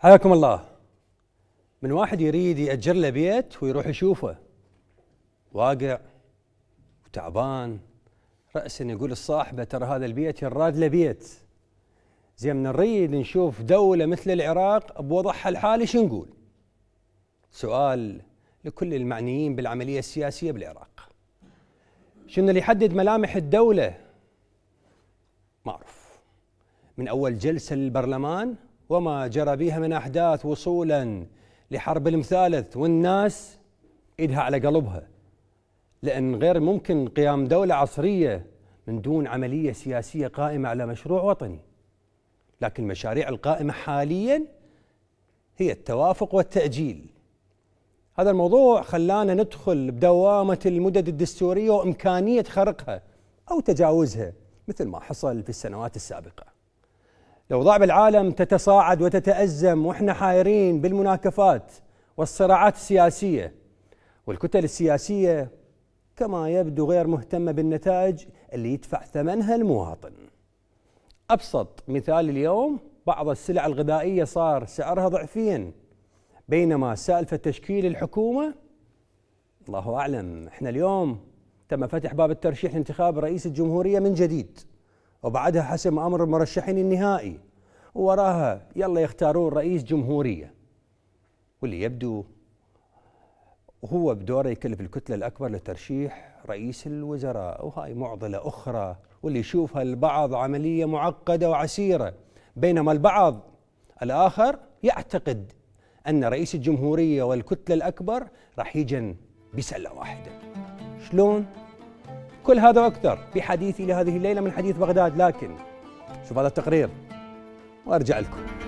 حياكم الله من واحد يريد يأجر له بيت ويروح يشوفه واقع وتعبان رأسا يقول لصاحبه ترى هذا البيت يراد له بيت زين من نريد نشوف دولة مثل العراق بوضعها الحالي شو نقول؟ سؤال لكل المعنيين بالعملية السياسية بالعراق شنو اللي يحدد ملامح الدولة؟ معروف من أول جلسة للبرلمان وما جرى بها من أحداث وصولا لحرب المثالث والناس إيدها على قلبها لأن غير ممكن قيام دولة عصرية من دون عملية سياسية قائمة على مشروع وطني لكن المشاريع القائمة حاليا هي التوافق والتأجيل هذا الموضوع خلانا ندخل بدوامة المدد الدستورية وإمكانية خرقها أو تجاوزها مثل ما حصل في السنوات السابقه الأوضاع بالعالم تتصاعد وتتأزم وإحنا حائرين بالمناكفات والصراعات السياسية والكتل السياسية كما يبدو غير مهتمة بالنتائج اللي يدفع ثمنها المواطن أبسط مثال اليوم بعض السلع الغذائية صار سعرها ضعفين بينما سالفة تشكيل الحكومة الله أعلم احنا اليوم تم فتح باب الترشيح لانتخاب رئيس الجمهورية من جديد وبعدها حسم امر المرشحين النهائي وراها يلا يختارون رئيس جمهوريه واللي يبدو هو بدوره يكلف الكتله الاكبر لترشيح رئيس الوزراء وهاي معضله اخرى واللي يشوفها البعض عمليه معقده وعسيره بينما البعض الاخر يعتقد ان رئيس الجمهوريه والكتله الاكبر راح يجن بسله واحده شلون كل هذا وأكثر في حديثي لهذه الليلة من حديث بغداد لكن شوف هذا التقرير وأرجع لكم